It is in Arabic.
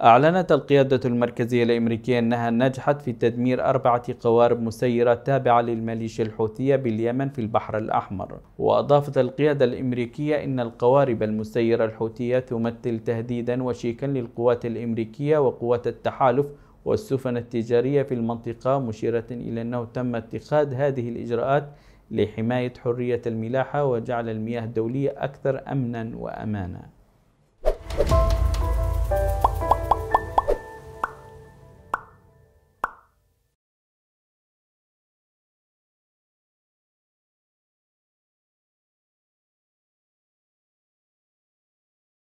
أعلنت القيادة المركزية الأمريكية أنها نجحت في تدمير أربعة قوارب مسيرة تابعة للميليشيا الحوثية باليمن في البحر الأحمر وأضافت القيادة الأمريكية أن القوارب المسيرة الحوثية تمثل تهديدا وشيكا للقوات الأمريكية وقوات التحالف والسفن التجارية في المنطقة مشيرة إلى أنه تم اتخاذ هذه الإجراءات لحماية حرية الملاحة وجعل المياه الدولية أكثر أمنا وأمانا